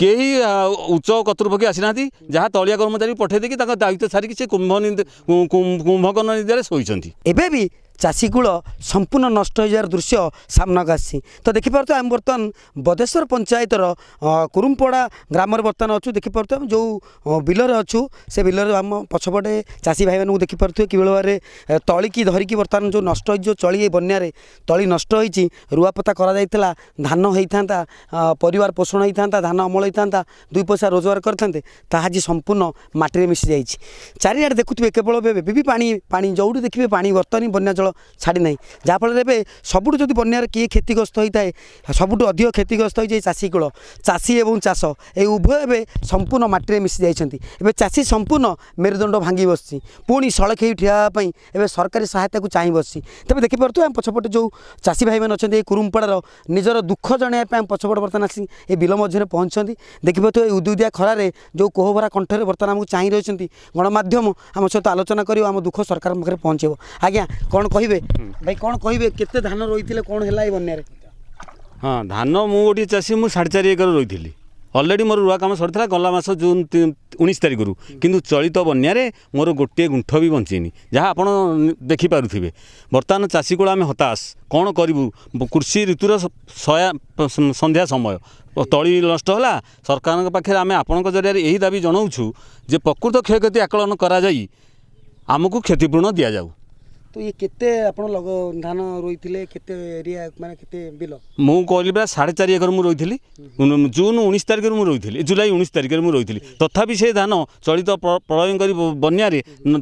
କେହି ଉଚ୍ଚ କର୍ତ୍ତୃପକ୍ଷ ଆସିନାହାନ୍ତି ଯାହା ତଳିଆ କର୍ମଚାରୀ ପଠାଇ ଦେଇକି ତାଙ୍କ ଦାୟିତ୍ୱ ସାରିକି ସେ କୁମ୍ଭ କୁମ୍ଭକର୍ଣ୍ଣ ନିନ୍ଦାରେ ଶୋଇଛନ୍ତି ଏବେ ବି ଚାଷୀକୂଳ ସମ୍ପୂର୍ଣ୍ଣ ନଷ୍ଟ ହୋଇଯିବାର ଦୃଶ୍ୟ ସାମ୍ନାକୁ ଆସିଛି ତ ଦେଖିପାରୁଥିବା ଆମେ ବର୍ତ୍ତମାନ ବଦେଶ୍ୱର ପଞ୍ଚାୟତର କୁରୁମ୍ପଡ଼ା ଗ୍ରାମରେ ବର୍ତ୍ତମାନ ଅଛୁ ଦେଖିପାରୁଥିବା ଆମେ ଯେଉଁ ବିଲରେ ଅଛୁ ସେ ବିଲରେ ଆମ ପଛପଟେ ଚାଷୀ ଭାଇମାନଙ୍କୁ ଦେଖିପାରୁଥିବେ କିଭଳି ଭାବରେ ତଳିକି ଧରିକି ବର୍ତ୍ତମାନ ଯେଉଁ ନଷ୍ଟ ହୋଇଛି ଯେଉଁ ଚଳି ବନ୍ୟାରେ ତଳି ନଷ୍ଟ ହୋଇଛି ରୁଆପୋତା କରାଯାଇଥିଲା ଧାନ ହୋଇଥାନ୍ତା ପରିବାର ପୋଷଣ ହୋଇଥାନ୍ତା ଧାନ ଅମଳ ହୋଇଥାନ୍ତା ଦୁଇ ପଇସା ରୋଜଗାର କରିଥାନ୍ତେ ତାହା ଆଜି ସମ୍ପୂର୍ଣ୍ଣ ମାଟିରେ ମିଶିଯାଇଛି ଚାରିଆଡ଼େ ଦେଖୁଥିବେ କେବଳ ଏବେ ବି ପାଣି ପାଣି ଯେଉଁଠୁ ଦେଖିବେ ପାଣି ବର୍ତ୍ତମାନ ବନ୍ୟା ଜଳ ଛାଡ଼ି ନାହିଁ ଯାହାଫଳରେ ଏବେ ସବୁଠୁ ଯଦି ବନ୍ୟାରେ କିଏ କ୍ଷତିଗ୍ରସ୍ତ ହୋଇଥାଏ ସବୁଠୁ ଅଧିକ କ୍ଷତିଗ୍ରସ୍ତ ହୋଇଛି ଚାଷୀ କୂଳ ଚାଷୀ ଏବଂ ଚାଷ ଏ ଉଭୟ ଏବେ ସମ୍ପୂର୍ଣ୍ଣ ମାଟିରେ ମିଶି ଯାଇଛନ୍ତି ଏବେ ଚାଷୀ ସମ୍ପୂର୍ଣ୍ଣ ମେରୁଦଣ୍ଡ ଭାଙ୍ଗି ବସିଛି ପୁଣି ସଳଖ ହେଇ ଠିଆ ହେବା ପାଇଁ ଏବେ ସରକାରୀ ସହାୟତାକୁ ଚାହିଁ ବସିଛି ତେବେ ଦେଖିପାରୁଥିବେ ଆମ ପଛପଟେ ଯେଉଁ ଚାଷୀ ଭାଇମାନେ ଅଛନ୍ତି ଏ କୁରୁମ୍ପଡ଼ାର ନିଜର ଦୁଃଖ ଜଣାଇବା ପାଇଁ ଆମ ପଛପଟେ ବର୍ତ୍ତମାନ ଆସି ଏ ବିଲ ମଧ୍ୟରେ ପହଞ୍ଚିଛନ୍ତି ଦେଖିପାରୁଥିବେ ଏ ଉଦୁଦିଆ ଖରାରେ ଯେଉଁ କୋହଭରା କଣ୍ଠରେ ବର୍ତ୍ତମାନ ଆମକୁ ଚାହିଁ ରହିଛନ୍ତି ଗଣମାଧ୍ୟମ ଆମ ସହିତ ଆଲୋଚନା କରିବ ଆମ ଦୁଃଖ ସରକାରଙ୍କ ପାଖରେ ପହଞ୍ଚିବ ଆଜ୍ଞା କ'ଣ କହିବେ ଭାଇ କ'ଣ କହିବେ କେତେ ଧାନ ରହିଥିଲେ କ'ଣ ହେଲା ଏ ବନ୍ୟାରେ ହଁ ଧାନ ମୁଁ ଗୋଟିଏ ଚାଷୀ ମୁଁ ସାଢ଼େ ଚାରି ଏକର ରହିଥିଲି ଅଲରେଡ଼ି ମୋର ରୁଆ କାମ ସରିଥିଲା ଗଲା ମାସ ଜୁନ୍ ଉଣେଇଶ ତାରିଖରୁ କିନ୍ତୁ ଚଳିତ ବନ୍ୟାରେ ମୋର ଗୋଟିଏ ଗୁଣ୍ଠ ବି ବଞ୍ଚିନି ଯାହା ଆପଣ ଦେଖିପାରୁଥିବେ ବର୍ତ୍ତମାନ ଚାଷୀ କୂଳ ଆମେ ହତାଶ କ'ଣ କରିବୁ କୃଷି ଋତୁର ସନ୍ଧ୍ୟା ସମୟ ତଳି ନଷ୍ଟ ହେଲା ସରକାରଙ୍କ ପାଖରେ ଆମେ ଆପଣଙ୍କ ଜରିଆରେ ଏହି ଦାବି ଜଣାଉଛୁ ଯେ ପ୍ରକୃତ କ୍ଷୟକ୍ଷତି ଆକଳନ କରାଯାଇ ଆମକୁ କ୍ଷତିପୂରଣ ଦିଆଯାଉ ତ ଇଏ କେତେ ଆପଣ ଲଗ ଧାନ ରୋଇଥିଲେ କେତେ ଏରିଆ ମାନେ କେତେ ବିଲ ମୁଁ କହିଲି ପରା ସାଢ଼େ ଚାରି ଏକର ମୁଁ ରୋଇଥିଲି ଜୁନ୍ ଉଣେଇଶ ତାରିଖରୁ ମୁଁ ରୋଇଥିଲି ଜୁଲାଇ ଉଣେଇଶ ତାରିଖରେ ମୁଁ ରୋଇଥିଲି ତଥାପି ସେ ଧାନ ଚଳିତ ପ୍ରଳୟଙ୍କରୀ ବନ୍ୟାରେ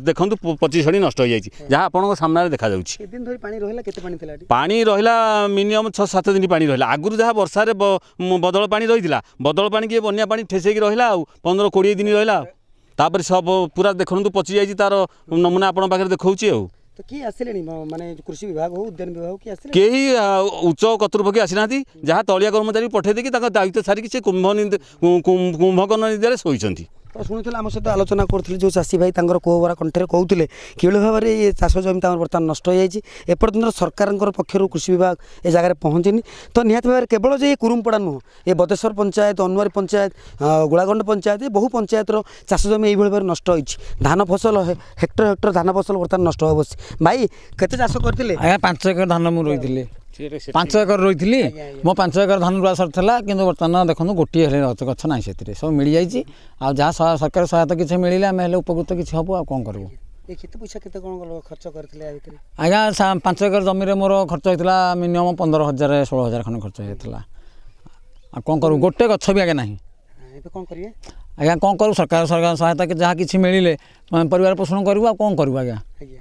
ଦେଖନ୍ତୁ ପଚିଶ ହଡ଼ି ନଷ୍ଟ ହୋଇଯାଇଛି ଯାହା ଆପଣଙ୍କ ସାମ୍ନାରେ ଦେଖାଯାଉଛି ଧରି ପାଣି ରହିଲା କେତେ ପାଣି ଥିଲା ପାଣି ରହିଲା ମିନିମମ୍ ଛଅ ସାତ ଦିନ ପାଣି ରହିଲା ଆଗରୁ ଯାହା ବର୍ଷାରେ ବଦଳ ପାଣି ରହିଥିଲା ବଦଳ ପାଣି କିଏ ବନ୍ୟା ପାଣି ଠେସେଇକି ରହିଲା ଆଉ ପନ୍ଦର କୋଡ଼ିଏ ଦିନ ରହିଲା ତାପରେ ସବୁ ପୁରା ଦେଖନ୍ତୁ ପଚିଯାଇଛି ତା'ର ନମୁନା ଆପଣଙ୍କ ପାଖରେ ଦେଖାଉଛି ଆଉ କେହି ଉଚ୍ଚ କର୍ତ୍ତୃପକ୍ଷ ଆସିନାହାନ୍ତି ଯାହା ତଳିଆ କର୍ମଚାରୀ ପଠେଇ ଦେଇକି ତାଙ୍କ ଦାୟିତ୍ୱ ସାରିକି ସେ କୁମ୍ଭ କୁମ୍ଭକର୍ଣ୍ଣ ନିଦରେ ଶୋଇଛନ୍ତି ତ ଶୁଣିଥିଲେ ଆମ ସହିତ ଆଲୋଚନା କରୁଥିଲେ ଯେଉଁ ଚାଷୀ ଭାଇ ତାଙ୍କର କୋହବରା କଣ୍ଠରେ କହୁଥିଲେ କିଭଳି ଭାବରେ ଏ ଚାଷ ଜମି ତାଙ୍କର ବର୍ତ୍ତମାନ ନଷ୍ଟ ହୋଇଯାଇଛି ଏପର୍ଯ୍ୟନ୍ତ ସରକାରଙ୍କର ପକ୍ଷରୁ କୃଷି ବିଭାଗ ଏ ଜାଗାରେ ପହଞ୍ଚିନି ତ ନିହାତି ଭାବରେ କେବଳ ଯେ ଏ କୁରୁମପଡ଼ା ନୁହଁ ଏ ବଦେଶ୍ୱର ପଞ୍ଚାୟତ ଅନୁଆରୀ ପଞ୍ଚାୟତ ଗୋଳାଗଣ୍ଡ ପଞ୍ଚାୟତ ଏ ବହୁ ପଞ୍ଚାୟତର ଚାଷ ଜମି ଏଇଭଳି ଭାବରେ ନଷ୍ଟ ହୋଇଛି ଧାନ ଫସଲ ହେକ୍ଟର ହେକ୍ଟର ଧାନ ଫସଲ ବର୍ତ୍ତମାନ ନଷ୍ଟ ହେବ ଭାଇ କେତେ ଚାଷ କରିଥିଲେ ଆଜ୍ଞା ପାଞ୍ଚ ଏକର ଧାନ ମୁଁ ରୋଇଥିଲି ପାଞ୍ଚ ଏକର ରୋଇଥିଲି ମୋ ପାଞ୍ଚ ଏକର ଧାନ ରୁଆ ସରିଥିଲା କିନ୍ତୁ ବର୍ତ୍ତମାନ ଦେଖନ୍ତୁ ଗୋଟିଏ ହେଲେ ଗଛ ନାହିଁ ସେଥିରେ ସବୁ ମିଳିଯାଇଛି ଆଉ ଯାହା ସରକାର ସହାୟତା କିଛି ମିଳିଲେ ଆମେ ହେଲେ ଉପକୃତ କିଛି ହେବ ଆଉ କ'ଣ କରିବୁ କେତେ ପଇସା କେତେ କ'ଣ ଖର୍ଚ୍ଚ କରିଥିଲେ ଆଜ୍ଞା ପାଞ୍ଚ ଏକର ଜମିରେ ମୋର ଖର୍ଚ୍ଚ ହେଇଥିଲା ମିନିମମ୍ ପନ୍ଦର ହଜାର ଷୋହଳ ହଜାର ଖଣ୍ଡେ ଖର୍ଚ୍ଚ ହେଇଥିଲା ଆଉ କ'ଣ କରିବୁ ଗୋଟେ ଗଛ ବି ଆଜ୍ଞା ନାହିଁ କ'ଣ କରିବେ ଆଜ୍ଞା କ'ଣ କରିବୁ ସରକାର ସରକାର ସହାୟତା ଯାହା କିଛି ମିଳିଲେ ପରିବାର ପୋଷଣ କରିବୁ ଆଉ କ'ଣ କରିବୁ ଆଜ୍ଞା ଆଜ୍ଞା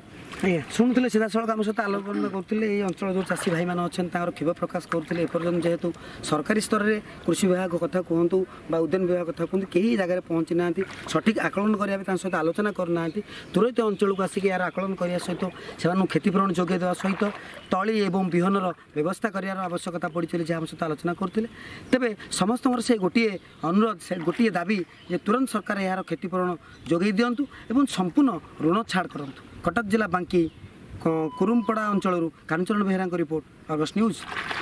ଆଜ୍ଞା ଶୁଣୁଥିଲେ ସିଧାସଳଖ ଆମ ସହିତ ଆଲୋଚନା କରୁଥିଲେ ଏହି ଅଞ୍ଚଳର ଯେଉଁ ଚାଷୀ ଭାଇମାନେ ଅଛନ୍ତି ତାଙ୍କର କ୍ଷୋଭ ପ୍ରକାଶ କରୁଥିଲେ ଏପର୍ଯ୍ୟନ୍ତ ଯେହେତୁ ସରକାରୀ ସ୍ତରରେ କୃଷି ବିଭାଗ କଥା କୁହନ୍ତୁ ବା ଉଦ୍ୟାନ ବିଭାଗ କଥା କୁହନ୍ତୁ କେହି ଜାଗାରେ ପହଞ୍ଚି ନାହାନ୍ତି ସଠିକ୍ ଆକଳନ କରିବା ପାଇଁ ତାଙ୍କ ସହିତ ଆଲୋଚନା କରୁନାହାନ୍ତି ତୁରନ୍ତ ଅଞ୍ଚଳକୁ ଆସିକି ଏହାର ଆକଳନ କରିବା ସହିତ ସେମାନଙ୍କୁ କ୍ଷତିପୂରଣ ଯୋଗାଇ ଦେବା ସହିତ ତଳି ଏବଂ ବିହନର ବ୍ୟବସ୍ଥା କରିବାର ଆବଶ୍ୟକତା ପଡ଼ିଛି ବୋଲି ଯାହା ଆମ ସହିତ ଆଲୋଚନା କରୁଥିଲେ ତେବେ ସମସ୍ତଙ୍କର ସେ ଗୋଟିଏ ଅନୁରୋଧ ସେ ଗୋଟିଏ ଦାବି ଯେ ତୁରନ୍ତ ସରକାର ଏହାର କ୍ଷତିପୂରଣ ଯୋଗାଇ ଦିଅନ୍ତୁ ଏବଂ ସମ୍ପୂର୍ଣ୍ଣ ଋଣ ଛାଡ଼ କରନ୍ତୁ କଟକ ଜିଲ୍ଲା ବାଙ୍କି କୁରୁମପଡ଼ା ଅଞ୍ଚଳରୁ କାଞ୍ଚନ ବେହେରାଙ୍କ ରିପୋର୍ଟ ଅଗଷ୍ଟ ନ୍ୟୁଜ୍